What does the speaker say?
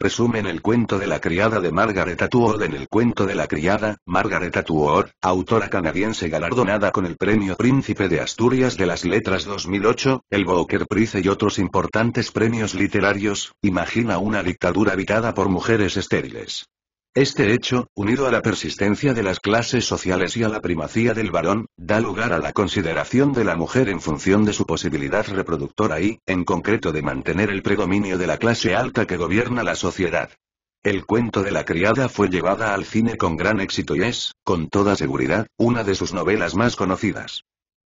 Resumen El cuento de la criada de Margaret Atwood En el cuento de la criada, Margaret Atwood, autora canadiense galardonada con el Premio Príncipe de Asturias de las Letras 2008, el Booker Prize y otros importantes premios literarios, imagina una dictadura habitada por mujeres estériles. Este hecho, unido a la persistencia de las clases sociales y a la primacía del varón, da lugar a la consideración de la mujer en función de su posibilidad reproductora y, en concreto, de mantener el predominio de la clase alta que gobierna la sociedad. El cuento de la criada fue llevada al cine con gran éxito y es, con toda seguridad, una de sus novelas más conocidas.